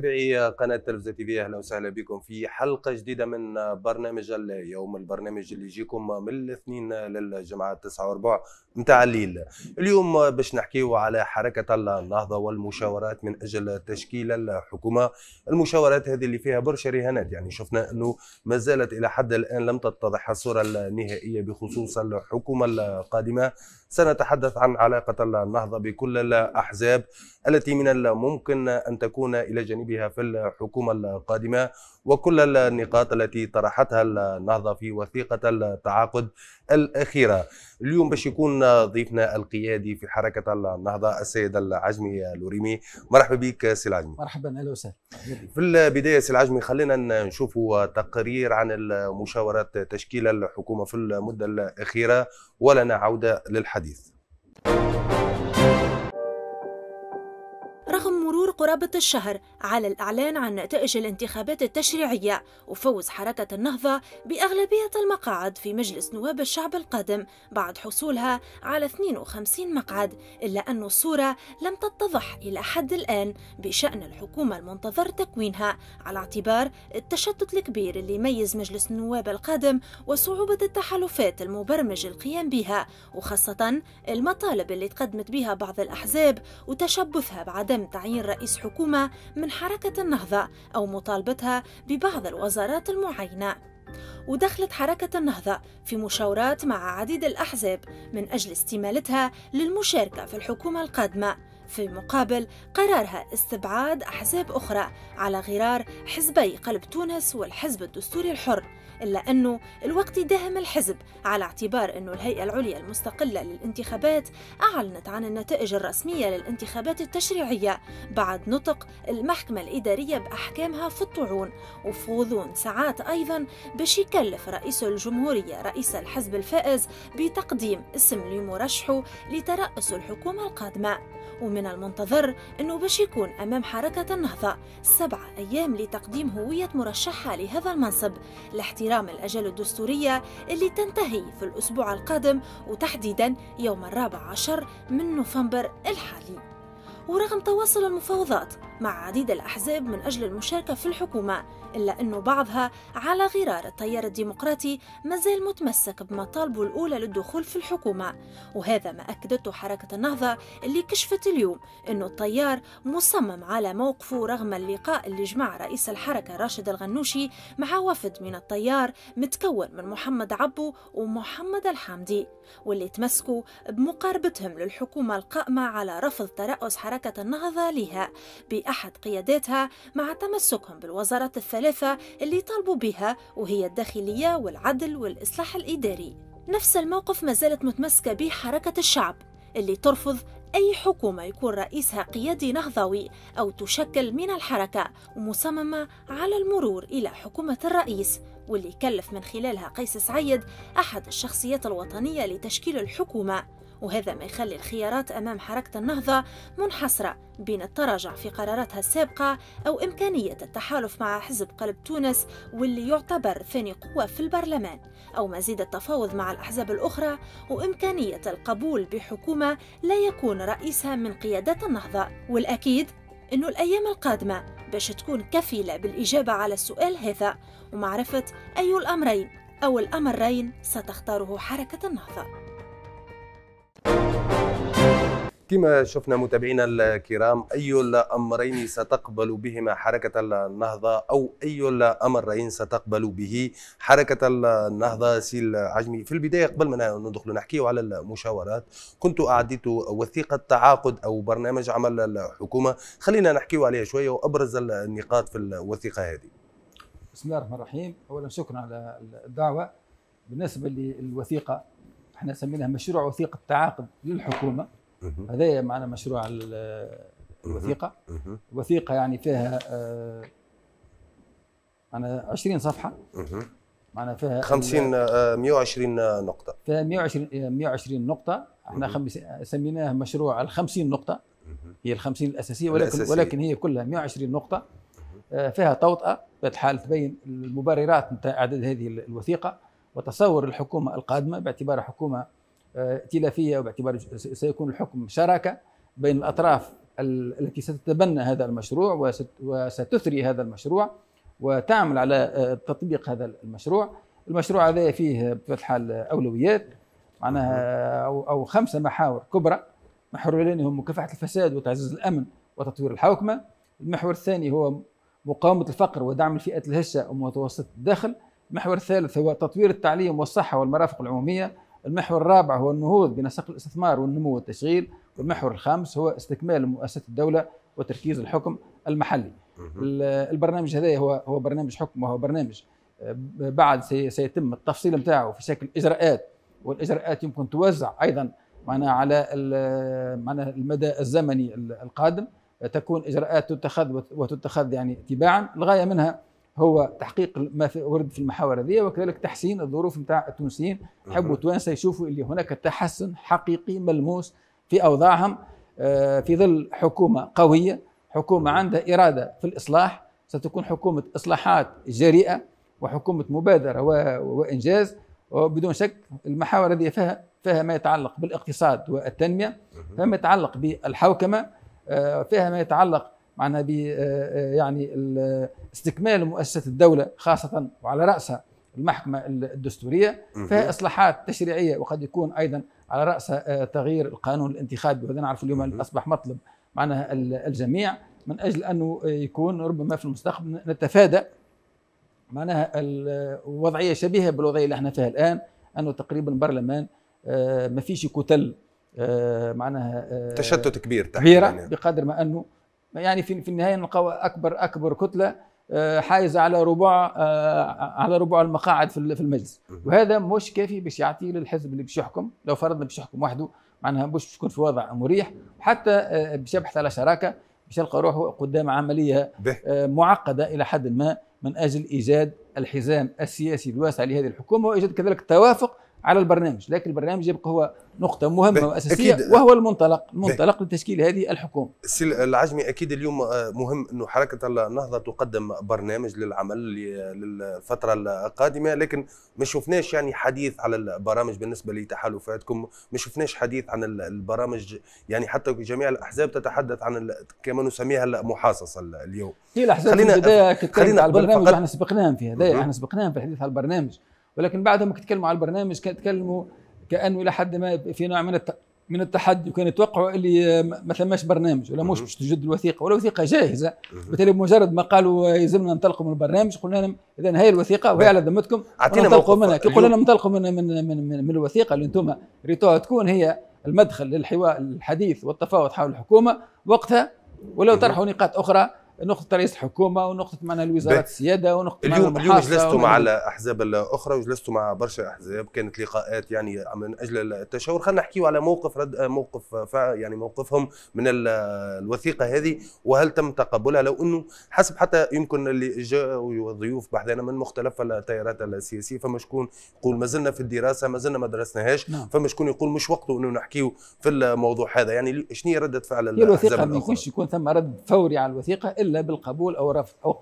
متابعي قناة تلفزة في أهلا وسهلا بكم في حلقة جديدة من برنامج اليوم البرنامج اللي يجيكم من الاثنين للجمعة التسعة وربع متاع الليل اليوم باش نحكيو على حركة النهضة والمشاورات من أجل تشكيل الحكومة المشاورات هذه اللي فيها برشا رهانات يعني شفنا أنه ما زالت إلى حد الآن لم تتضح الصورة النهائية بخصوص الحكومة القادمة سنتحدث عن علاقة النهضة بكل الأحزاب التي من الممكن أن تكون إلى جانب بها في الحكومة القادمة وكل النقاط التي طرحتها النهضة في وثيقة التعاقد الأخيرة اليوم باش يكون ضيفنا القيادي في حركة النهضة السيد العجمي الوريمي مرحبا بك سي العجمي مرحبا أهلا وسهلا في البداية سي العجمي خلينا نشوفوا تقرير عن المشاورات تشكيل الحكومة في المدة الأخيرة ولنا عودة للحديث قرابة الشهر على الإعلان عن نتائج الانتخابات التشريعية وفوز حركة النهضة بأغلبية المقاعد في مجلس نواب الشعب القادم بعد حصولها على 52 مقعد إلا أن الصورة لم تتضح إلى حد الآن بشأن الحكومة المنتظر تكوينها على اعتبار التشتت الكبير اللي يميز مجلس النواب القادم وصعوبة التحالفات المبرمج القيام بها وخاصة المطالب اللي تقدمت بها بعض الأحزاب وتشبثها بعدم تعيين رئيس حكومة من حركة النهضة أو مطالبتها ببعض الوزارات المعينة ودخلت حركة النهضة في مشاورات مع عديد الأحزاب من أجل استمالتها للمشاركة في الحكومة القادمة في مقابل قرارها استبعاد أحزاب أخرى على غرار حزبي قلب تونس والحزب الدستوري الحر إلا أنه الوقت داهم الحزب على اعتبار أنه الهيئة العليا المستقلة للانتخابات أعلنت عن النتائج الرسمية للانتخابات التشريعية بعد نطق المحكمة الإدارية بأحكامها في الطعون وفوضون غضون ساعات أيضا باش يكلف رئيس الجمهورية رئيس الحزب الفائز بتقديم اسم لمرشحه لترأس الحكومة القادمة ومن المنتظر أنه باش يكون أمام حركة النهضة سبعة أيام لتقديم هوية مرشحة لهذا المنصب لاحترام الأجل الدستورية اللي تنتهي في الأسبوع القادم وتحديدا يوم الرابع عشر من نوفمبر الحالي ورغم تواصل المفاوضات مع عديد الأحزاب من أجل المشاركة في الحكومة إلا أن بعضها على غرار التيار الديمقراطي مازال متمسك بمطالبه الأولى للدخول في الحكومة وهذا ما أكدته حركة النهضة اللي كشفت اليوم أنه التيار مصمم على موقفه رغم اللقاء اللي جمع رئيس الحركة راشد الغنوشي مع وفد من التيار متكون من محمد عبو ومحمد الحامدي واللي تمسكوا بمقاربتهم للحكومة القائمة على رفض ترأس حركة النهضة لها أحد قياداتها مع تمسكهم بالوزارات الثلاثة اللي طالبوا بها وهي الداخلية والعدل والإصلاح الإداري نفس الموقف ما زالت متمسكة به حركة الشعب اللي ترفض أي حكومة يكون رئيسها قيادي نهضوي أو تشكل من الحركة ومصممة على المرور إلى حكومة الرئيس واللي كلف من خلالها قيس سعيد أحد الشخصيات الوطنية لتشكيل الحكومة وهذا ما يخلي الخيارات أمام حركة النهضة منحصرة بين التراجع في قراراتها السابقة أو إمكانية التحالف مع حزب قلب تونس واللي يعتبر ثاني قوة في البرلمان أو مزيد التفاوض مع الأحزاب الأخرى وإمكانية القبول بحكومة لا يكون رئيسها من قيادات النهضة والأكيد أنه الأيام القادمة باش تكون كفيلة بالإجابة على السؤال هذا ومعرفة أي الأمرين أو الأمرين ستختاره حركة النهضة كما شفنا متابعينا الكرام أي الأمرين ستقبل بهما حركة النهضة أو أي الأمرين ستقبل به حركة النهضة سي العجمي في البداية قبل ما ندخل نحكي على المشاورات كنت أعددت وثيقة تعاقد أو برنامج عمل الحكومة خلينا نحكي عليها شوية وأبرز النقاط في الوثيقة هذه بسم الله الرحمن الرحيم أولا شكرا على الدعوة بالنسبة للوثيقة احنا سميناها مشروع وثيقة تعاقد للحكومة هذا معنا مشروع الوثيقه وثيقه يعني فيها آه، معنا 20 صفحه معنا فيها 50 120 آه، آه، نقطه فيها 120 120 نقطه احنا سميناه مشروع ال 50 نقطه هي ال 50 الاساسيه ولكن الأساسية. ولكن هي كلها 120 نقطه فيها توطئه بحال تبين المبررات نتاع اعداد هذه الوثيقه وتصور الحكومه القادمه باعتبارها حكومه ائتلافيه وباعتبار سيكون الحكم شراكه بين الاطراف التي ستتبنى هذا المشروع وستثري هذا المشروع وتعمل على آه، تطبيق هذا المشروع المشروع هذا فيه بطبيعه الحال اولويات معناها آه، او خمسه محاور كبرى محور الاولاني هو مكافحه الفساد وتعزيز الامن وتطوير الحوكمه المحور الثاني هو مقاومه الفقر ودعم الفئات الهشه ومتوسطه الدخل المحور الثالث هو تطوير التعليم والصحه والمرافق العموميه المحور الرابع هو النهوض بنسق الاستثمار والنمو والتشغيل والمحور الخامس هو استكمال مؤسسة الدولة وتركيز الحكم المحلي البرنامج هذا هو هو برنامج حكم وهو برنامج آه، بعد سيتم التفصيل نتاعه في شكل اجراءات والاجراءات يمكن توزع ايضا معنا على آه، معنا المدى الزمني القادم تكون اجراءات تتخذ وتتخذ يعني تباعا الغايه منها هو تحقيق ما ورد في المحاور هذه وكذلك تحسين الظروف نتاع التونسيين يحبوا التوانسه يشوفوا اللي هناك تحسن حقيقي ملموس في اوضاعهم آه، في ظل حكومه قويه حكومه عندها اراده في الاصلاح ستكون حكومه اصلاحات جريئه وحكومه مبادره وانجاز وبدون شك المحاور هذه فيها فيها ما يتعلق بالاقتصاد والتنميه فيها ما يتعلق بالحوكمه آه، فيها ما يتعلق معنا ب آه، آه، يعني آه، استكمال مؤسسات الدوله خاصه وعلى راسها المحكمه الدستوريه فهي اصلاحات تشريعيه وقد يكون ايضا على راسها تغيير القانون الانتخابي وهذا نعرف اليوم اصبح مطلب معنا الجميع من اجل انه يكون ربما في المستقبل نتفادى معناها الوضعيه شبيهه بالوضعيه اللي احنا فيها الان انه تقريبا برلمان ما فيش كتل معناها تشتت كبير كبيره يعني. بقدر ما انه يعني في في النهايه نلقى اكبر اكبر كتله آه، حائزه على ربع آه، على ربع المقاعد في المجلس وهذا مش كافي باش يعطيه للحزب اللي باش يحكم لو فرضنا باش يحكم وحده معناها مش يكون في وضع مريح وحتى آه، باش يبحث على شراكه باش يلقى روحه قدام عمليه معقده الى حد ما من اجل ايجاد الحزام السياسي الواسع لهذه الحكومه وايجاد كذلك التوافق على البرنامج لكن البرنامج يبقى هو نقطة مهمة وأساسية أكيد وهو المنطلق المنطلق لتشكيل هذه الحكومة سي العجمي أكيد اليوم آه، مهم أنه حركة النهضة تقدم برنامج للعمل للفترة القادمة لكن ما شفناش يعني حديث على البرامج بالنسبة لتحالفاتكم ما شفناش حديث عن البرامج يعني حتى جميع الأحزاب تتحدث عن كما نسميها المحاصصة اليوم هي الأحزاب خلينا, خلينا على البرنامج احنا سبقناهم في هذا احنا سبقناهم في الحديث على البرنامج ولكن بعدهم ما تكلموا على البرنامج كانوا تكلموا كانه الى حد ما في نوع من من التحدي وكانوا يتوقعوا اللي ما ثماش برنامج ولا مش باش تجد الوثيقه ولا وثيقه جاهزه بالتالي بمجرد ما قالوا يلزمنا ننطلقوا من البرنامج قلنا لهم اذا هي الوثيقه نعم. وهي على ذمتكم ننطلقوا منها كي قلنا لهم ننطلقوا من من, من, من, من الوثيقه اللي انتم ريتوها تكون هي المدخل للحوار الحديث والتفاوض حول الحكومه وقتها ولو طرحوا نقاط اخرى نقطه رئيس الحكومه ونقطه معنا الوزارات السياده ونقطه اليوم اليوم جلستوا مع الاحزاب الاخرى وجلستوا مع برشا احزاب كانت لقاءات يعني من اجل التشاور خلينا نحكيوا على موقف رد موقف يعني موقفهم من الوثيقه هذه وهل تم تقبلها لو انه حسب حتى يمكن اللي جاءوا ضيوف بحثنا من مختلف التيارات السياسيه فما شكون يقول ما زلنا في الدراسه ما زلنا ما درسناهاش نعم. فما شكون يقول مش وقته انه نحكيو في الموضوع هذا يعني شنو هي رده فعل الاحزاب الوثيقه ما يكون ثم رد فوري على الوثيقه الا بالقبول او رفض أو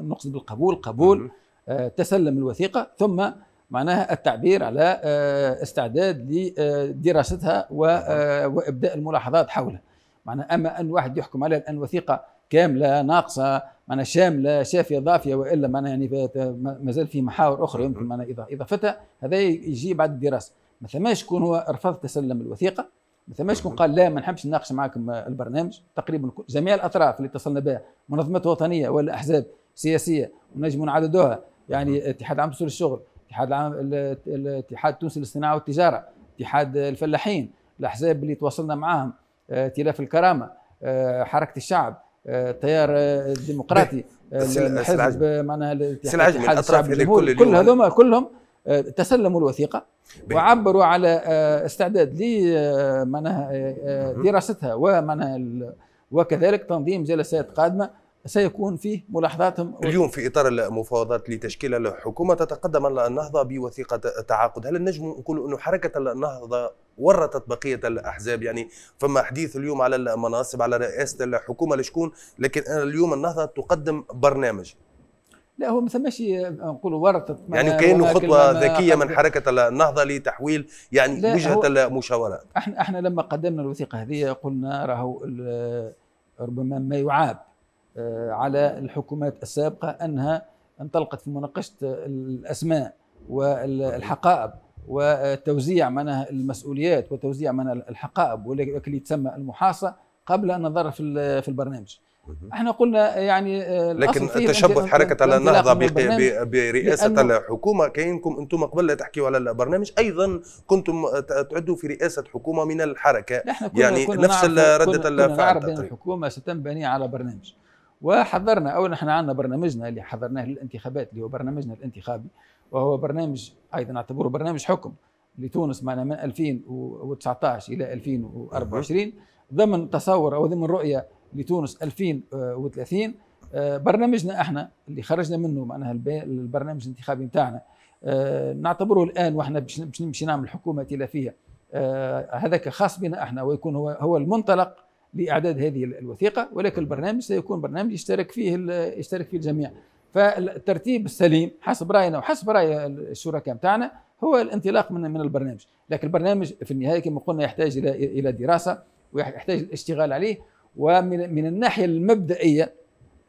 نقصد بالقبول قبول آه، تسلم الوثيقه ثم معناها التعبير على آه، استعداد لدراستها آه، وابداء الملاحظات حولها معناها اما ان واحد يحكم عليها الان وثيقه كامله ناقصه معناها شامله شافيه ضافيه والا معناها يعني مازال في محاور اخرى يمكن معناها اضافتها هذا يجي بعد الدراسه ما ثماش يكون هو رفض تسلم الوثيقه ما ثماش كون قال لا ما نحبش نناقش معاكم البرنامج تقريبا جميع الاطراف اللي اتصلنا بها منظمات وطنيه ولا احزاب سياسيه ونجم نعددوها يعني اتحاد عام اصول الشغل اتحاد العام الاتحاد التونسي للصناعه والتجاره اتحاد الفلاحين الاحزاب اللي تواصلنا معاهم آه، ائتلاف الكرامه آه، حركه الشعب آه، التيار الديمقراطي الحزب معناها الاتحاد الاطراف الجمهوري كل هذوما كلهم تسلموا الوثيقه وعبروا على آه، استعداد آه، آه، دراستها ومعناها وكذلك تنظيم جلسات قادمه سيكون فيه ملاحظاتهم اليوم في اطار المفاوضات لتشكيل الحكومه تتقدم النهضه بوثيقه تعاقد، هل نجم نقول انه حركه النهضه ورطت بقيه الاحزاب يعني فما حديث اليوم على المناصب على رئاسه الحكومه لشكون لكن اليوم النهضه تقدم برنامج لا هو ما ثماش آه، نقولوا ورطه يعني كانه خطوه ذكيه من حركه النهضه لتحويل يعني وجهه المشاورات احنا احنا لما قدمنا الوثيقه هذه قلنا راهو ربما ما يعاب آه، على الحكومات السابقه انها انطلقت في مناقشه الاسماء والحقائب وتوزيع معناها المسؤوليات وتوزيع معناها الحقائب واللي يتسمى المحاصه قبل ان نظر في البرنامج احنا قلنا يعني آه، لكن تشبث حركه على النهضه برئاسه الحكومه كاينكم انتم قبل لا تحكيوا على البرنامج ايضا كنتم آه، تعدوا في رئاسه حكومه من الحركه كنا يعني كنا نفس رده الفعل كنا الحكومه ستنبني على برنامج وحضرنا او نحن عندنا برنامجنا اللي حضرناه للانتخابات اللي هو برنامجنا الانتخابي وهو برنامج ايضا نعتبره برنامج حكم لتونس معنا من 2019 الى 2024 ضمن تصور او ضمن رؤيه لتونس 2030 آه، آه، برنامجنا احنا اللي خرجنا منه معناها البرنامج الانتخابي نتاعنا آه، نعتبره الان واحنا باش نمشي نعمل حكومه ائتلافيه هذاك خاص بنا احنا ويكون هو هو المنطلق لاعداد هذه الوثيقه ولكن البرنامج سيكون برنامج يشترك فيه يشترك فيه الجميع فالترتيب السليم حسب راينا وحسب راي الشركاء نتاعنا هو الانطلاق من من البرنامج لكن البرنامج في النهايه كما قلنا يحتاج الى الى دراسه ويحتاج الاشتغال عليه ومن من الناحيه المبدئيه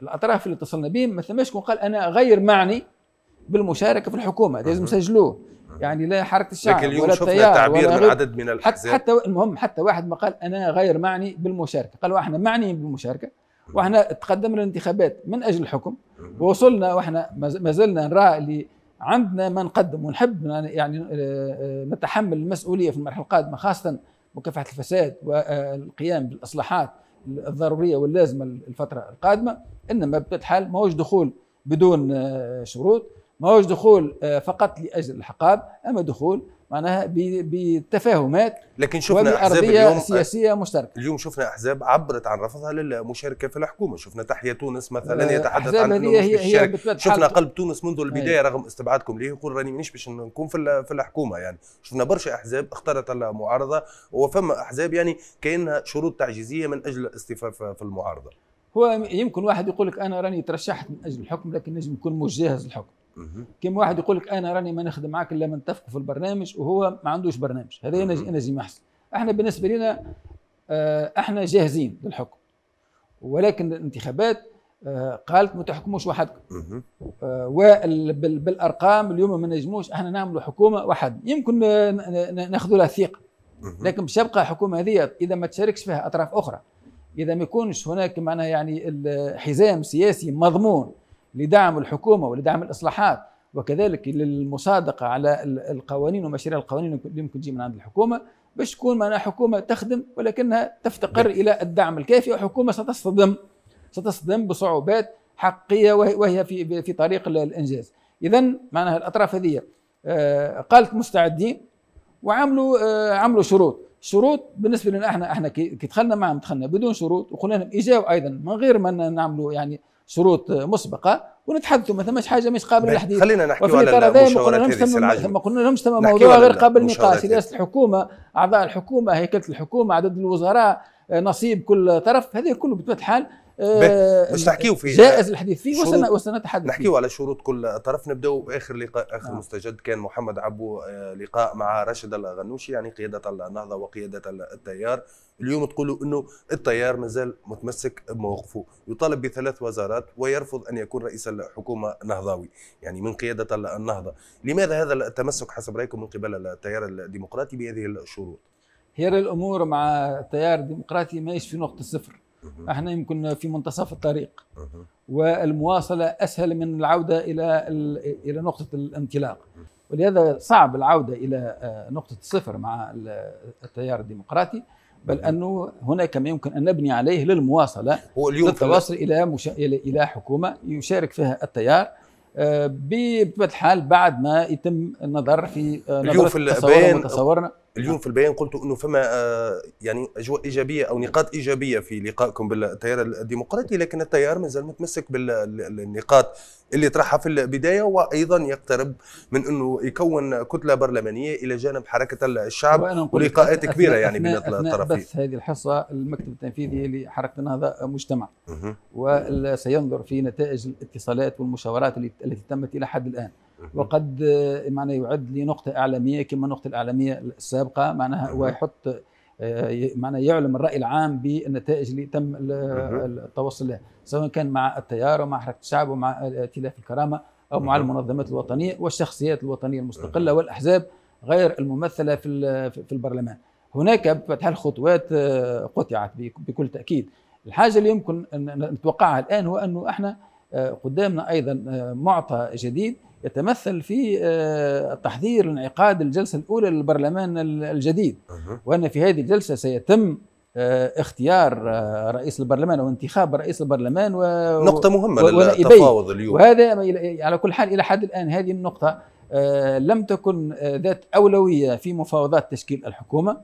الاطراف اللي اتصلنا بهم ما ثماش قال انا غير معني بالمشاركه في الحكومه هذا لازم نسجلوه يعني لا حركه الشعب لكن اليوم ولا شفنا تعبير ولا من عدد من الحزب حتى, حتى المهم حتى واحد ما قال انا غير معني بالمشاركه قالوا احنا معنيين بالمشاركه واحنا تقدمنا الانتخابات من اجل الحكم ووصلنا واحنا ما زلنا نرى اللي عندنا ما نقدم ونحب يعني آه، آه، نتحمل المسؤوليه في المرحله القادمه خاصه مكافحه الفساد والقيام بالاصلاحات الضروريه واللازمه الفتره القادمه انما بطبيعه الحال هوش دخول بدون آه، شروط هوش دخول آه، فقط لاجل الحقاب اما دخول معناها بتفاهمات لكن شفنا احزاب اليوم سياسيه مشتركه اليوم شفنا احزاب عبرت عن رفضها للمشاركه في الحكومه شفنا تحيا تونس مثلا آه، يتحدث عن انه مش هي هي شفنا قلب تونس منذ أيوة. البدايه رغم استبعادكم ليه يقول راني مانيش باش نكون في في الحكومه يعني شفنا برشا احزاب اختارت المعارضه وفما احزاب يعني كانها شروط تعجيزيه من اجل الاستفاف في المعارضه هو يمكن واحد يقول لك انا راني ترشحت من اجل الحكم لكن نجم يكون مش جاهز للحكم كيما واحد يقول لك انا راني ما نخدم معاك الا ما نتفقوا في البرنامج وهو ما عندوش برنامج هذا ينجم يحصل احنا بالنسبه لنا آه، احنا جاهزين للحكم ولكن الانتخابات آه، قالت ما تحكموش وحدكم آه، وبالارقام اليوم ما نجموش احنا نعملوا حكومه وحد يمكن ناخذوا لها ثقه لكن بشبقة حكومه الحكومه هذه اذا ما تشاركش فيها اطراف اخرى اذا ما يكونش هناك معناها يعني حزام سياسي مضمون لدعم الحكومه ولدعم الاصلاحات وكذلك للمصادقه على القوانين ومشاريع القوانين اللي ممكن تجي من عند الحكومه باش تكون معناها حكومه تخدم ولكنها تفتقر الى الدعم الكافي وحكومه ستصطدم ستصطدم بصعوبات حقيقيه وهي في في طريق الانجاز اذا معناها الاطراف هذه آه، قالت مستعدين وعملوا آه، عملوا شروط شروط بالنسبه لنا احنا احنا كي دخلنا معهم دخلنا بدون شروط وقلنا لهم اجاوا ايضا من غير ما نعملوا يعني شروط مسبقه ونتحدثوا ما ثماش حاجه مش قابله للحديث خلينا نحكي على المشاورات هذه ما قلنا لهمش ثم موضوع غير قابل للنقاش رئاسه الحكومه اعضاء الحكومه هيكله الحكومه عدد الوزراء نصيب كل طرف هذه كله بطبيعه الحال مش نحكيه فيه جائز الحديث فيه وسن وسنتحدث نحكيه على شروط كل طرف نبداو اخر لقاء اخر آه. مستجد كان محمد عبو آه، لقاء مع راشد الغنوشي يعني قياده النهضه وقياده التيار اليوم تقولوا انه التيار مازال متمسك بموقفه يطالب بثلاث وزارات ويرفض ان يكون رئيس الحكومه نهضاوي يعني من قياده النهضه لماذا هذا التمسك حسب رايكم من قبل التيار الديمقراطي بهذه الشروط هي الامور مع التيار الديمقراطي ماهيش في نقطه صفر احنا يمكن في منتصف الطريق والمواصله اسهل من العوده الى الى نقطه الانطلاق ولهذا صعب العوده الى آه، نقطه الصفر مع التيار الديمقراطي بل انه هناك ما يمكن ان نبني عليه للمواصله هو اليوم للتواصل الى مشا... الى حكومه يشارك فيها التيار بطبيعه آه، الحال بعد ما يتم النظر في آه، اليوم في تصورنا اليوم في البيان قلت انه فما آه، يعني اجواء ايجابيه او نقاط ايجابيه في لقائكم بالتيار الديمقراطي لكن التيار مازال متمسك بالنقاط اللي طرحها في البدايه وايضا يقترب من انه يكون كتله برلمانيه الى جانب حركه الشعب ولقاءات كبيره يعني بين الطرفين بث هذه الحصه المكتب التنفيذي لحركه النهضه مجتمع وسينظر في نتائج الاتصالات والمشاورات التي تمت الى حد الان وقد آه، معنا يعد لنقطه اعلاميه كما النقطه الاعلاميه السابقه معناها نعم. ويحط آه، يحط معناها يعلم الراي العام بالنتائج اللي تم التوصل لها سواء كان مع التيار ومع حركه الشعب ومع آه، ائتلاف الكرامه او مع المنظمات الوطنيه والشخصيات الوطنيه المستقله والاحزاب غير الممثله في في البرلمان. هناك فتح خطوات قطعت بكل تاكيد. الحاجه اللي يمكن ان نتوقعها الان هو انه احنا آه، قدامنا ايضا آه، معطى جديد يتمثل في التحضير آه، لانعقاد الجلسه الاولى للبرلمان الجديد وان في هذه الجلسه سيتم اختيار رئيس البرلمان وانتخاب رئيس البرلمان و نقطة مهمة للتفاوض اليوم وهذا على كل حال إلى حد الآن هذه النقطة لم تكن ذات أولوية في مفاوضات تشكيل الحكومة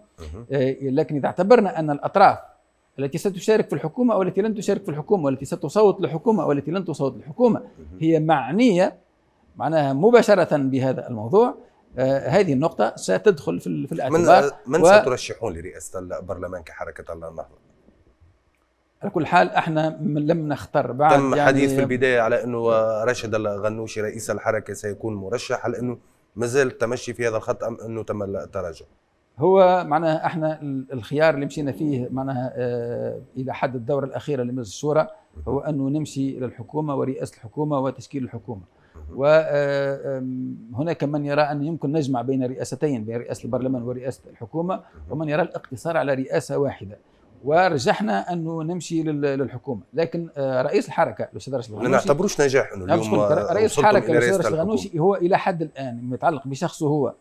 لكن إذا اعتبرنا أن الأطراف التي ستشارك في الحكومة أو التي لن تشارك في الحكومة والتي ستصوت لحكومة أو التي لن تصوت لحكومة هي معنية معناها مباشرة بهذا الموضوع آه هذه النقطة ستدخل في, في الاعتبار من, من و... سترشحون لرئاسة البرلمان كحركة النهضة؟ على كل حال احنا لم نختار بعد تم يعني حديث في البداية على انه راشد الغنوشي رئيس الحركة سيكون مرشح لانه انه مازال التمشي في هذا الخط ام انه تم التراجع؟ هو معناها احنا الخيار اللي مشينا فيه معناها آه، الى حد الدوره الاخيره لمجلس الشورى هو انه نمشي للحكومه ورئاسه الحكومه وتشكيل الحكومه. وهناك آه، من يرى ان يمكن نجمع بين رئاستين بين رئاسه البرلمان ورئاسه الحكومه ومن يرى الاقتصار على رئاسه واحده. ورجحنا انه نمشي للحكومه لكن آه، رئيس الحركه الاستاذ الغنوشي ما نعتبروش نجاح انه اليوم رئيس الحركه الاستاذ رشيد الغنوشي هو الى حد الان يتعلق بشخصه هو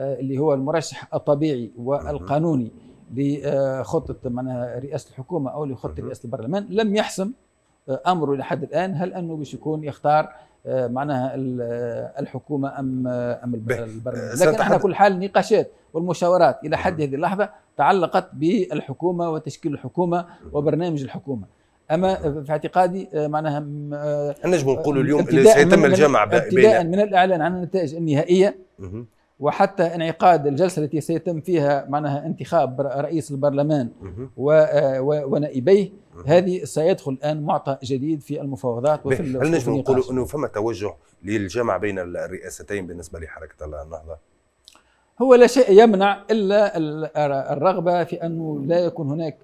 آه، اللي هو المرشح الطبيعي والقانوني لخطه رئاسه الحكومه او لخطه رئاسه البرلمان لم يحسم آه، امره لحد الان هل انه باش يكون يختار آه، معناها الحكومه ام ام البرلمان لكن على كل حال نقاشات والمشاورات الى حد هذه اللحظه تعلقت بالحكومه وتشكيل الحكومه وبرنامج الحكومه اما في اعتقادي معناها نجم نقول اليوم سيتم الجمع ابتداء من الاعلان عن النتائج النهائيه وحتى انعقاد الجلسه التي سيتم فيها معناها انتخاب رئيس البرلمان آه، ونائبيه هذه سيدخل الان معطى جديد في المفاوضات وفي هل نجم نقول انه فما توجه للجمع بين الرئاستين بالنسبه لحركه النهضه؟ هو لا شيء يمنع الا الرغبه في انه لا يكون هناك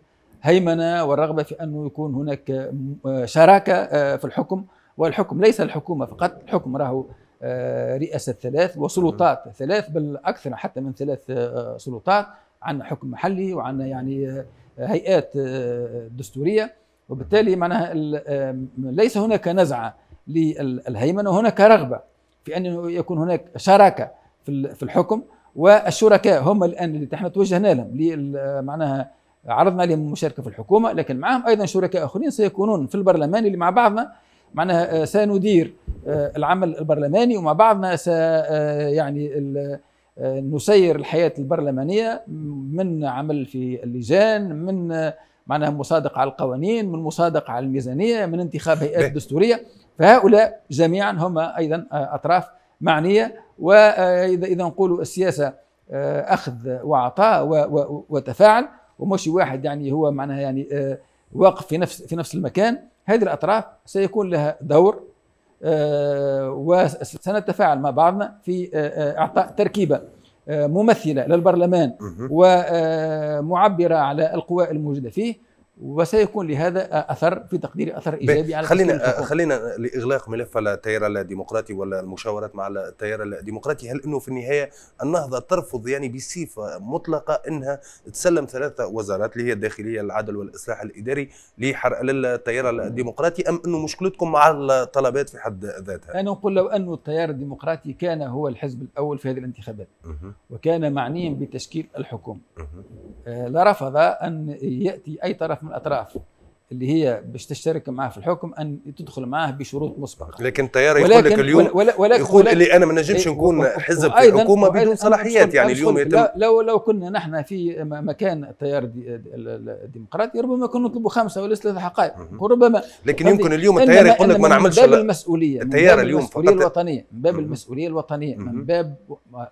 هيمنه والرغبه في انه يكون هناك آه، شراكه آه، في الحكم والحكم ليس الحكومه فقط الحكم راهو آه، رئاسة ثلاث وسلطات ثلاث بل أكثر حتى من ثلاث آه، سلطات عندنا حكم محلي وعندنا يعني آه، هيئات دستورية وبالتالي معناها ليس هناك نزعة للهيمنة هناك رغبة في أن يكون هناك شراكة في الحكم والشركاء هم الآن اللي احنا توجهنا لهم معناها عرضنا عليهم المشاركة في الحكومة لكن معهم أيضا شركاء آخرين سيكونون في البرلمان اللي مع بعضنا معناها آه، سندير آه، العمل البرلماني ومع بعضنا س آه، يعني نسير الحياة البرلمانية من عمل في اللجان من معناها مصادقة على القوانين من مصادقة على الميزانية من انتخاب هيئات دستورية فهؤلاء جميعا هم أيضا أطراف معنية وإذا إذا نقولوا السياسة أخذ وعطاء وتفاعل ومش واحد يعني هو معناها يعني واقف في نفس في نفس المكان هذه الأطراف سيكون لها دور آه، وسنتفاعل مع بعضنا في آه، آه، إعطاء تركيبة ممثلة للبرلمان ومعبرة على القوى الموجودة فيه وسيكون لهذا اثر في تقدير اثر ايجابي على خلينا خلينا لاغلاق ملف التيار الديمقراطي ولا المشاورات مع التيار الديمقراطي هل انه في النهايه النهضه ترفض يعني بصفه مطلقه انها تسلم ثلاثه وزارات اللي هي الداخليه العدل والاصلاح الاداري للتيار الديمقراطي ام انه مشكلتكم مع الطلبات في حد ذاتها؟ انا اقول لو انه التيار الديمقراطي كان هو الحزب الاول في هذه الانتخابات وكان معنيا بتشكيل الحكومه آه، لرفض ان ياتي اي طرف من الاطراف اللي هي باش تشترك معاه في الحكم ان تدخل معاه بشروط مسبقه لكن تيار يقول لك اليوم ولا ولا يقول اللي انا ما نجمش إيه، نكون حزب في الحكومه بدون صلاحيات يعني اليوم يتم لو لو كنا نحن في مكان التيار الديمقراطي ربما كنا نطلبوا خمسه ولا ثلاث حقائق ربما لكن يمكن اليوم التيار يقول لك ما نعملش من باب المسؤوليه التيار اليوم المسؤوليه الوطنيه من باب المسؤوليه الوطنيه من باب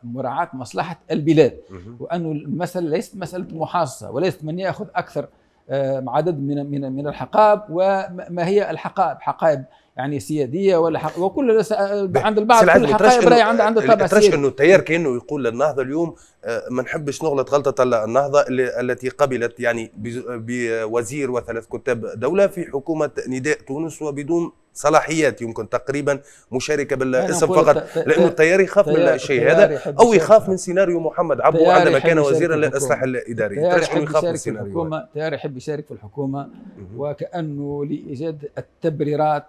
مراعاه مصلحه البلاد وانه المساله ليست مساله محاصصه وليست من ياخذ اكثر آه، عدد من من من الحقائب وما هي الحقائب حقائب يعني سياديه ولا حق وكل آه، عند البعض كل حقائق عند عند طابع سياسي انه التيار كانه يقول للنهضه اليوم آه، ما نحبش نغلط غلطه النهضه التي قبلت يعني بوزير وثلاث كتاب دوله في حكومه نداء تونس وبدون صلاحيات يمكن تقريبا مشاركه بالاسم فقط لانه التيار يخاف من الشيء هذا او يخاف من سيناريو محمد عبو عندما كان وزيرا للاصلاح الاداري ترشحوا يخاف من سيناريو التيار يحب يشارك في الحكومه وكانه لايجاد التبريرات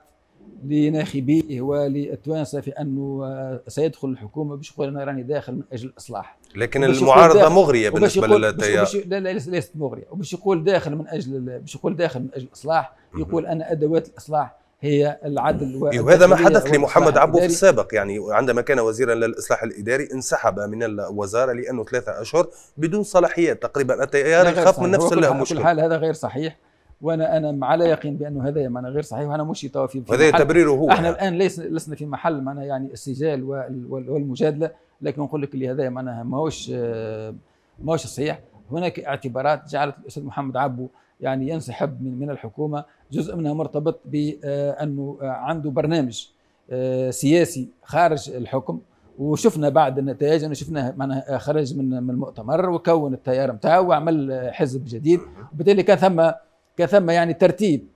لناخبيه وللتوانسه في انه سيدخل الحكومه باش يقول انا راني داخل من اجل الاصلاح لكن المعارضه مغريه بالنسبه للتيار لا لا ليست مغريه وباش يقول داخل من اجل باش يقول داخل من اجل الاصلاح يقول انا ادوات الاصلاح هي العدل وهذا ما حدث لمحمد عبو في السابق يعني عندما كان وزيرا للاصلاح الاداري انسحب من الوزاره لانه ثلاثه اشهر بدون صلاحيات تقريبا التيار يخاف من نفس المشكله حال هذا غير صحيح وانا انا على يقين بانه هذا معناها غير صحيح وانا مش في هذا تبريره هو احنا الان ليس لسنا في محل معناها يعني السجال والمجادله لكن نقول لك اللي هذا معناها ماهوش ماهوش صحيح هناك اعتبارات جعلت الاستاذ محمد عبو يعني ينسحب من من الحكومه جزء منها مرتبط بانه عنده برنامج آه، سياسي خارج الحكم وشفنا بعد النتائج انا شفنا معناها خرج من من المؤتمر وكون التيار نتاعو وعمل حزب جديد وبالتالي كان ثم كثم يعني ترتيب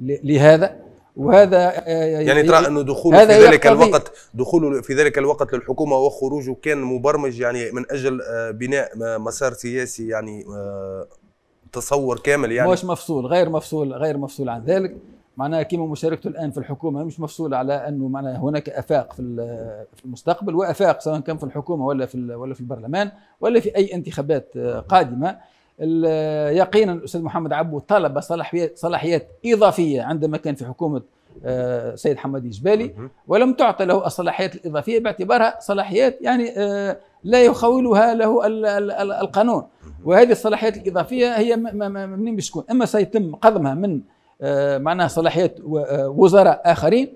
لهذا وهذا آه، آه، يعني ترى انه دخوله في ذلك الوقت دخوله في ذلك الوقت للحكومه وخروجه كان مبرمج يعني من اجل آه، بناء مسار سياسي يعني تصور كامل يعني مش مفصول غير مفصول غير مفصول عن ذلك معناها كيما مشاركته الان في الحكومه مش مفصول على انه معناها هناك افاق في في المستقبل وافاق سواء كان في الحكومه ولا في ولا في البرلمان ولا في اي انتخابات قادمه يقينا الاستاذ محمد عبو طلب صلاحيات صلاحيات اضافيه عندما كان في حكومه آه، سيد حمادي جبالي ولم تعطى له الصلاحيات الاضافيه باعتبارها صلاحيات يعني آه، لا يخولها له القانون وهذه الصلاحيات الاضافيه هي منين باش تكون اما سيتم قضمها من آه، معناها صلاحيات وزراء اخرين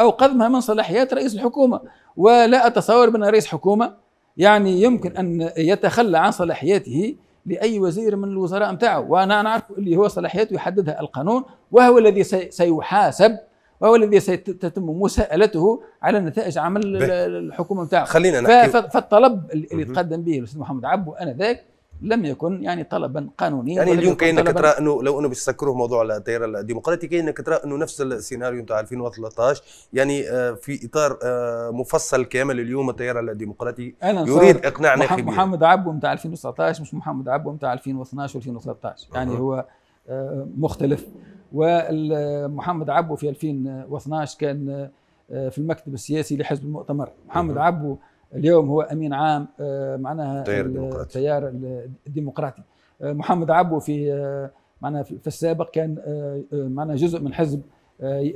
او قضمها من صلاحيات رئيس الحكومه ولا اتصور بان رئيس حكومه يعني يمكن ان يتخلى عن صلاحياته لاي وزير من الوزراء متاعه وانا نعرف اللي هو صلاحياته يحددها القانون وهو الذي سيحاسب وهو الذي ستتم مساءلته على نتائج عمل الحكومه متاعه خلينا نحكي فالطلب اللي تقدم به الاستاذ محمد عبو انذاك لم يكن يعني طلبا قانونيا يعني اليوم كانك ترى انه لو انه بيسكروا موضوع التيار الديمقراطي كانك ترى انه نفس السيناريو نتاع 2013 يعني آه، في اطار آه، مفصل كامل اليوم التيار الديمقراطي يريد اقناع ناخبيه محمد, محمد عبو نتاع 2019 مش محمد عبو نتاع 2012 و2013 يعني أه. هو مختلف ومحمد آه، عبو في 2012 كان في المكتب السياسي لحزب المؤتمر محمد أه. عبو اليوم هو امين عام آه، معناها التيار الديمقراطي, آه، محمد عبو في آه، معناها في السابق كان معناها جزء من حزب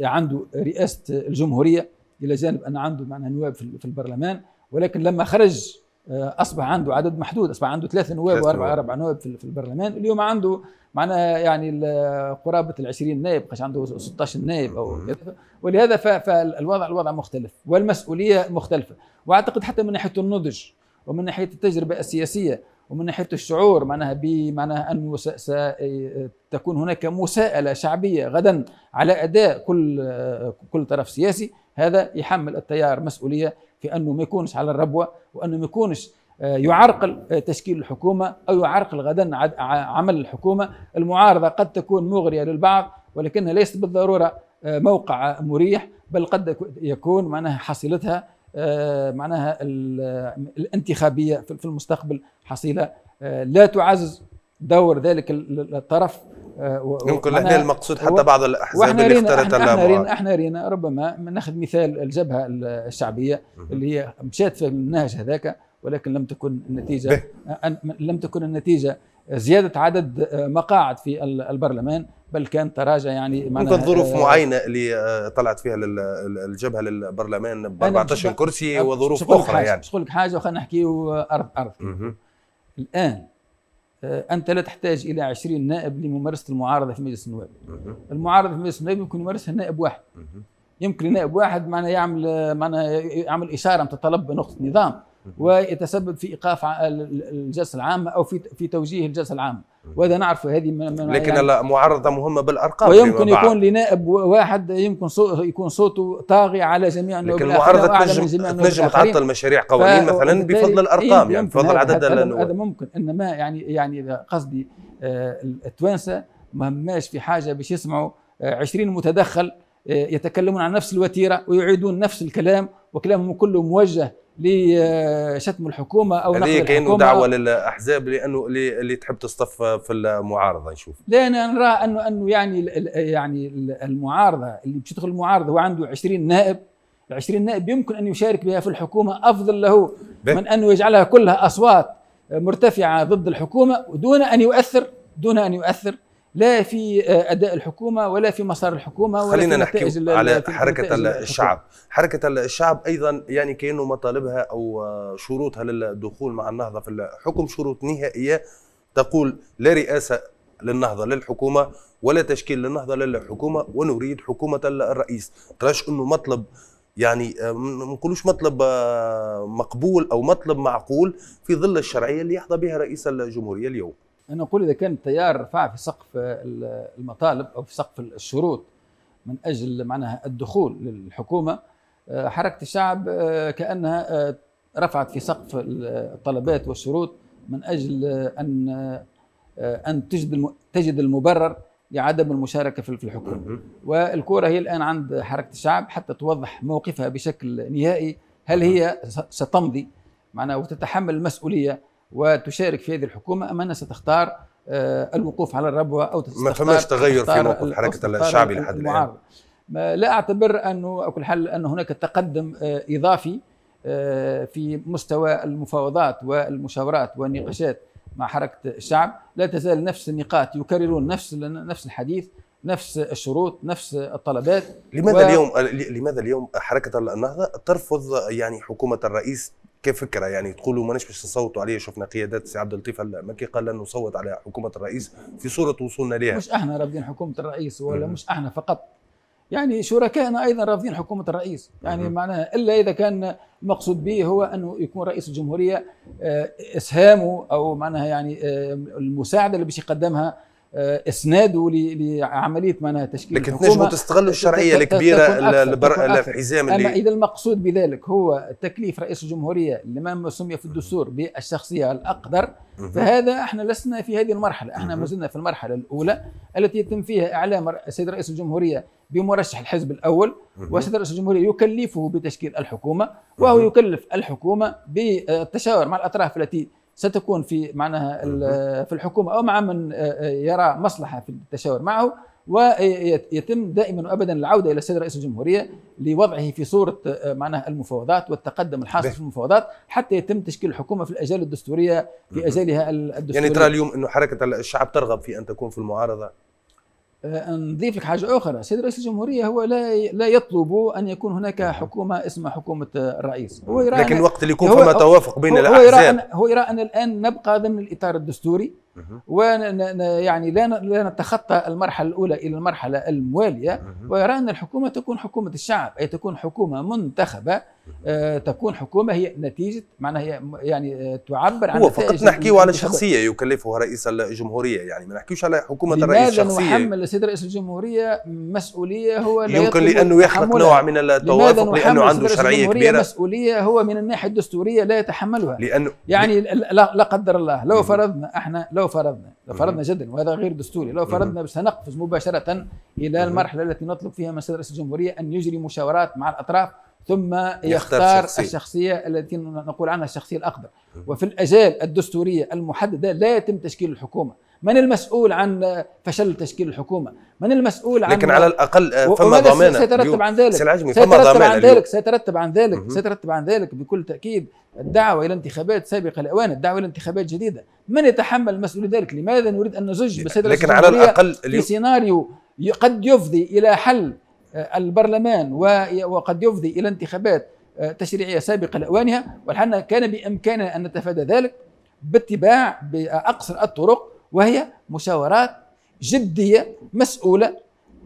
عنده رئاسه الجمهوريه الى جانب ان عنده معناها نواب في البرلمان ولكن لما خرج آه، اصبح عنده عدد محدود اصبح عنده ثلاث نواب واربع اربع نواب في البرلمان اليوم عنده معناها يعني قرابه ال 20 نائب بقاش عنده 16 نائب او كذا ولهذا فالوضع الوضع مختلف والمسؤوليه مختلفه واعتقد حتى من ناحيه النضج ومن ناحيه التجربه السياسيه ومن ناحيه الشعور معناها ب معناها انه آه، ستكون هناك مساءله شعبيه غدا على اداء كل آه، كل طرف سياسي هذا يحمل التيار مسؤوليه في انه ما يكونش على الربوه وانه ما يكونش آه، يعرقل آه، تشكيل الحكومه او يعرقل غدا عمل الحكومه، المعارضه قد تكون مغريه للبعض ولكنها ليست بالضروره آه، موقع مريح بل قد يكون معناها حصيلتها معناها الانتخابيه في المستقبل حصيله لا تعزز دور ذلك الطرف آه، يمكن هنا المقصود حتى بعض الاحزاب اللي اختارت احنا, احنا رينا احنا رينا ربما ناخذ مثال الجبهه الشعبيه اللي هي مشات في النهج هذاك ولكن لم تكن النتيجه لم تكن النتيجه زياده عدد مقاعد في البرلمان بل كان تراجع يعني ممكن ظروف آه، معينه اللي آه، طلعت فيها الجبهه للبرلمان ب 14 كرسي وظروف اخرى يعني لك حاجه وخلينا نحكيو ارض ارض الان آه، انت لا تحتاج الى 20 نائب لممارسه المعارضه في مجلس النواب. المعارضه في مجلس النواب يمكن يمارسها نائب واحد. يمكن نائب واحد معنا يعمل معنا يعمل اشاره متطلب نقطه نظام ويتسبب في ايقاف الجلسه العامه او في في توجيه الجلسه العامه. وهذا نعرف هذه من لكن يعني معارضه مهمه بالارقام ويمكن يكون لنائب واحد يمكن صو يكون صوته طاغي على جميع لكن المعارضه تنجم تنجم تعطل مشاريع قوانين مثلا بفضل إيه، الارقام يعني بفضل عدد النواب هذا ممكن انما يعني يعني قصدي آه، التوانسه ما ماش في حاجه باش يسمعوا 20 آه، متدخل آه، يتكلمون عن نفس الوتيره ويعيدون نفس الكلام وكلامهم كله موجه لشتم الحكومه او نقد الحكومه كانه دعوه للاحزاب لانه اللي تحب تصطف في المعارضه نشوف لا انا نرى انه انه يعني يعني المعارضه اللي باش المعارضه وعنده 20 نائب ال 20 نائب يمكن ان يشارك بها في الحكومه افضل له من انه يجعلها كلها اصوات مرتفعه ضد الحكومه دون ان يؤثر دون ان يؤثر لا في آه، اداء الحكومه ولا في مسار الحكومه ولا خلينا نحكي على حركه الشعب حركه الشعب ايضا يعني كانه مطالبها او آه، شروطها للدخول مع النهضه في الحكم شروط نهائيه تقول لا رئاسه للنهضه للحكومه ولا تشكيل للنهضه للحكومه ونريد حكومه الرئيس تراش انه مطلب يعني آه، ما نقولوش مطلب مقبول او مطلب معقول في ظل الشرعيه اللي يحظى بها رئيس الجمهوريه اليوم أنا أقول إذا كان التيار رفع في سقف المطالب أو في سقف الشروط من أجل معناها الدخول للحكومة آه، حركة الشعب آه، كأنها آه، رفعت في سقف الطلبات والشروط من أجل أن أن تجد تجد المبرر لعدم المشاركة في الحكومه والكورة هي الآن عند حركة الشعب حتى توضح موقفها بشكل نهائي هل هي ستمضي معناها وتتحمل المسؤولية وتشارك في هذه الحكومه ام انها ستختار آه، الوقوف على الربوه او ما فماش تغير في موقف حركه الشعبي لحد الان لا اعتبر انه على كل حال ان هناك تقدم آه، اضافي آه، في مستوى المفاوضات والمشاورات والنقاشات مع حركه الشعب لا تزال نفس النقاط يكررون نفس نفس الحديث نفس الشروط نفس الطلبات لماذا و... اليوم لماذا اليوم حركه النهضه ترفض يعني حكومه الرئيس كفكره يعني تقولوا ماناش باش نصوتوا عليه شفنا قيادات سي عبد اللطيف هلا مكي قال لن نصوت على حكومه الرئيس في صوره وصولنا لها مش احنا رافضين حكومه الرئيس ولا مم. مش احنا فقط يعني شركائنا ايضا رافضين حكومه الرئيس يعني معناها الا اذا كان المقصود به هو انه يكون رئيس الجمهوريه آه، اسهامه او معناها يعني آه، المساعده اللي باش يقدمها آه، اسناده لعمليه معناها تشكيل لكن تنجموا تستغلوا الشرعيه الكبيره في اللي اما اذا المقصود بذلك هو تكليف رئيس الجمهوريه لما سمي في الدستور بالشخصيه الاقدر فهذا احنا لسنا في هذه المرحله احنا ما زلنا في المرحله الاولى التي يتم فيها اعلام السيد رئيس الجمهوريه بمرشح الحزب الاول والسيد رئيس الجمهوريه يكلفه بتشكيل الحكومه وهو يكلف الحكومه بالتشاور مع الاطراف التي ستكون في معناها في الحكومه او مع من آه، آه، يرى مصلحه في التشاور معه ويتم دائما وابدا العوده الى السيد رئيس الجمهوريه لوضعه في صوره آه، معناها المفاوضات والتقدم الحاصل في المفاوضات حتى يتم تشكيل الحكومه في الاجال الدستوريه في اجالها الدستوريه يعني ترى اليوم انه حركه الشعب ترغب في ان تكون في المعارضه آه، نضيف لك حاجه اخرى سيد رئيس الجمهوريه هو لا لا يطلب ان يكون هناك نعم. حكومه اسمها حكومه الرئيس هو يرى لكن وقت اللي يكون فما توافق بين هو الاحزاب هو يرى أن هو يرى ان الان نبقى ضمن الاطار الدستوري يعني لا لا نتخطى المرحله الاولى الى المرحله المواليه ويرى ان الحكومه تكون حكومه الشعب اي تكون حكومه منتخبه آه، تكون حكومه هي نتيجه معناها هي يعني آه، تعبر عن هو فقط نحكيو على شخصيه يكلفها رئيس الجمهوريه يعني ما نحكيوش على حكومه الرئيس الشخصيه لماذا نحمل السيد رئيس الجمهوريه مسؤوليه هو لا يمكن لانه يخلق نوع من التوافق لانه عنده شرعيه كبيره مسؤوليه هو من الناحيه الدستوريه لا يتحملها لانه يعني لا قدر الله لو فرضنا احنا لو لو فرضنا لو فرضنا جدا وهذا غير دستوري لو فرضنا سنقفز مباشره الى المرحله التي نطلب فيها من رئيس الجمهوريه ان يجري مشاورات مع الاطراف ثم يختار شخصية. الشخصية التي نقول عنها الشخصية الأقدر وفي الأجال الدستورية المحددة لا يتم تشكيل الحكومة من المسؤول عن فشل تشكيل الحكومة من المسؤول عن لكن على الأقل آه، فما ضمانة سيترتب عن ذلك سيترتب عن ذلك سيترتب عن ذلك سيترتب عن ذلك بكل تأكيد الدعوة إلى انتخابات سابقة الأوان الدعوة إلى انتخابات جديدة من يتحمل مسؤولية ذلك لماذا نريد أن نزج بسيطرة لكن على الأقل في سيناريو قد يفضي إلى حل آه، البرلمان وقد يفضي إلى انتخابات آه، تشريعية سابقة لأوانها والحنا كان بإمكاننا أن نتفادى ذلك باتباع بأقصر الطرق وهي مشاورات جدية مسؤولة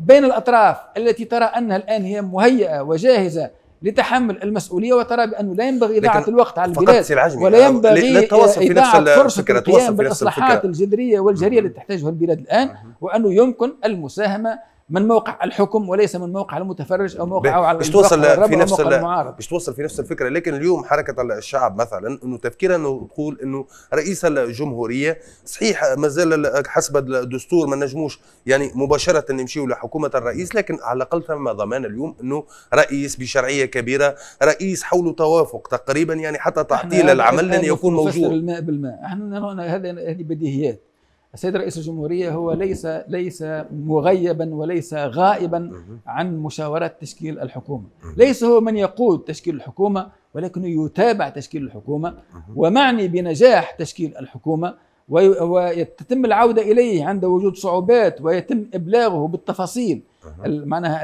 بين الأطراف التي ترى أنها الآن هي مهيئة وجاهزة لتحمل المسؤولية وترى بأنه لا ينبغي إضاعة الوقت على البلاد ولا ينبغي إضاعة فرصة القيام بالإصلاحات الجذرية والجرية التي تحتاجها البلاد الآن وأنه يمكن المساهمة من موقع الحكم وليس من موقع المتفرج او موقع او على مش توصل في نفس المعارض مش توصل في نفس الفكره لكن اليوم حركه الشعب مثلا انه تفكيرها انه تقول انه رئيس الجمهوريه صحيح مازال حسب الدستور ما نجموش يعني مباشره نمشيو لحكومه الرئيس لكن على الاقل ثم ضمان اليوم انه رئيس بشرعيه كبيره رئيس حول توافق تقريبا يعني حتى تعطيل يعني العمل لن يكون موجود بالماء بالماء احنا هذه بديهيات السيد رئيس الجمهورية هو ليس ليس مغيبا وليس غائبا عن مشاورات تشكيل الحكومة ليس هو من يقود تشكيل الحكومة ولكنه يتابع تشكيل الحكومة ومعني بنجاح تشكيل الحكومة ويتم العودة إليه عند وجود صعوبات ويتم إبلاغه بالتفاصيل معناها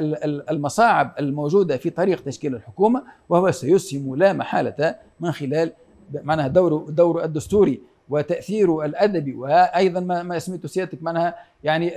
المصاعب الموجودة في طريق تشكيل الحكومة وهو سيسهم لا محالة من خلال معناها دوره دوره الدستوري وتأثيره الأدبي وأيضا ما سميته سيادتك معناها يعني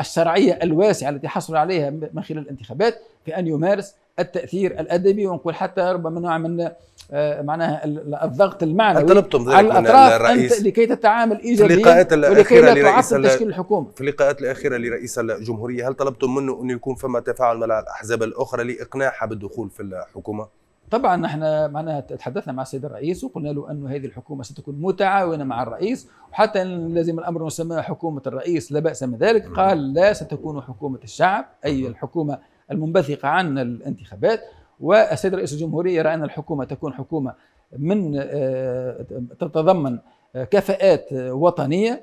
الشرعية الواسعة التي حصل عليها من خلال الانتخابات في أن يمارس التأثير الأدبي ونقول حتى ربما نوع من آه، معناها الضغط المعنوي طلبتم على الاطراف الرئيس لكي تتعامل ايجابيا في اللقاءات الاخيره لرئيس تشكيل الحكومه في اللقاءات الاخيره لرئيس الجمهوريه هل طلبتم منه انه يكون فما تفاعل مع الاحزاب الاخرى لاقناعها بالدخول في الحكومه؟ طبعا احنا معناها تحدثنا مع السيد الرئيس وقلنا له انه هذه الحكومه ستكون متعاونه مع الرئيس وحتى لازم الامر نسميها حكومه الرئيس لا باس من ذلك قال لا ستكون حكومه الشعب اي الحكومه المنبثقه عن الانتخابات والسيد رئيس الجمهوريه راى ان الحكومه تكون حكومه من آه، تتضمن آه، كفاءات آه، وطنيه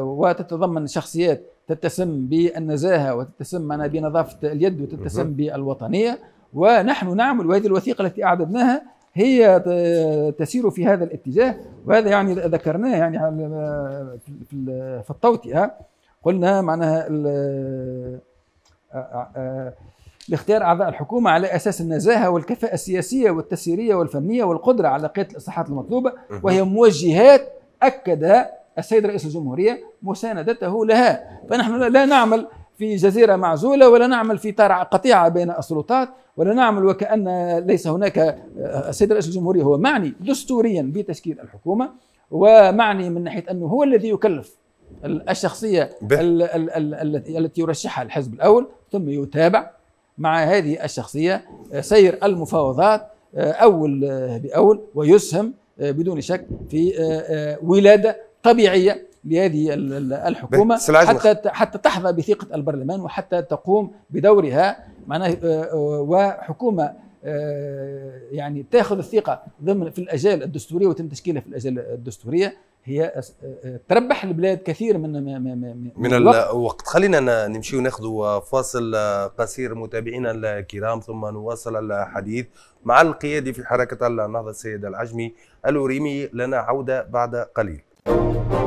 وتتضمن شخصيات تتسم بالنزاهه وتتسم بنظافه اليد وتتسم بالوطنيه ونحن نعمل وهذه الوثيقة التي أعددناها هي تسير في هذا الاتجاه وهذا يعني ذكرناه يعني في التوطئة قلنا معناها لاختيار اعضاء الحكومه على اساس النزاهه والكفاءه السياسيه والتسييريه والفنيه والقدره على قياده الاصلاحات المطلوبه وهي موجهات اكد السيد رئيس الجمهوريه مساندته لها فنحن لا نعمل في جزيره معزوله ولا نعمل في قطيعه بين السلطات ولا نعمل وكأن ليس هناك السيد رئيس الجمهورية هو معني دستوريا بتشكيل الحكومة ومعني من ناحية أنه هو الذي يكلف الشخصية التي يرشحها الحزب الأول ثم يتابع مع هذه الشخصية آه، سير المفاوضات آه، أول آه، بأول ويسهم بدون شك في ولادة طبيعية لهذه الحكومة حتى حتى تحظى بثقة البرلمان وحتى تقوم بدورها معناه آه، آه، وحكومه آه، يعني تاخذ الثقه ضمن في الاجال الدستوريه وتم تشكيلها في الاجال الدستوريه هي تربح البلاد كثير من من, من الوقت, الوقت. خلينا نمشي وناخذ فاصل قصير متابعينا الكرام ثم نواصل الحديث مع القيادي في حركه النهضه السيد العجمي الوريمي لنا عوده بعد قليل